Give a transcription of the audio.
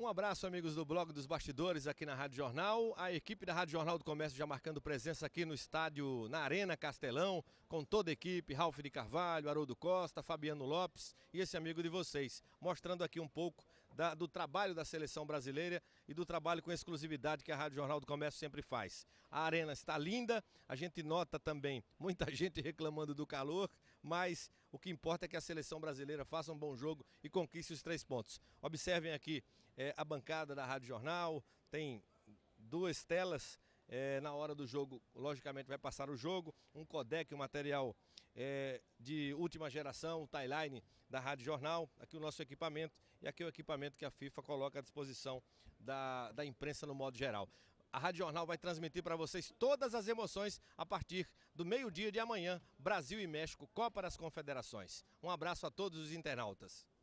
Um abraço, amigos do Blog dos Bastidores, aqui na Rádio Jornal. A equipe da Rádio Jornal do Comércio já marcando presença aqui no estádio, na Arena Castelão, com toda a equipe, Ralf de Carvalho, Haroldo Costa, Fabiano Lopes e esse amigo de vocês, mostrando aqui um pouco da, do trabalho da seleção brasileira e do trabalho com exclusividade que a Rádio Jornal do Comércio sempre faz. A arena está linda, a gente nota também muita gente reclamando do calor, mas o que importa é que a seleção brasileira faça um bom jogo e conquiste os três pontos. Observem aqui é, a bancada da Rádio Jornal, tem duas telas é, na hora do jogo, logicamente vai passar o jogo, um codec, um material é, de última geração, um timeline da Rádio Jornal, aqui o nosso equipamento e aqui é o equipamento que a FIFA coloca à disposição da, da imprensa no modo geral. A Rádio Jornal vai transmitir para vocês todas as emoções a partir do meio-dia de amanhã, Brasil e México, Copa das Confederações. Um abraço a todos os internautas.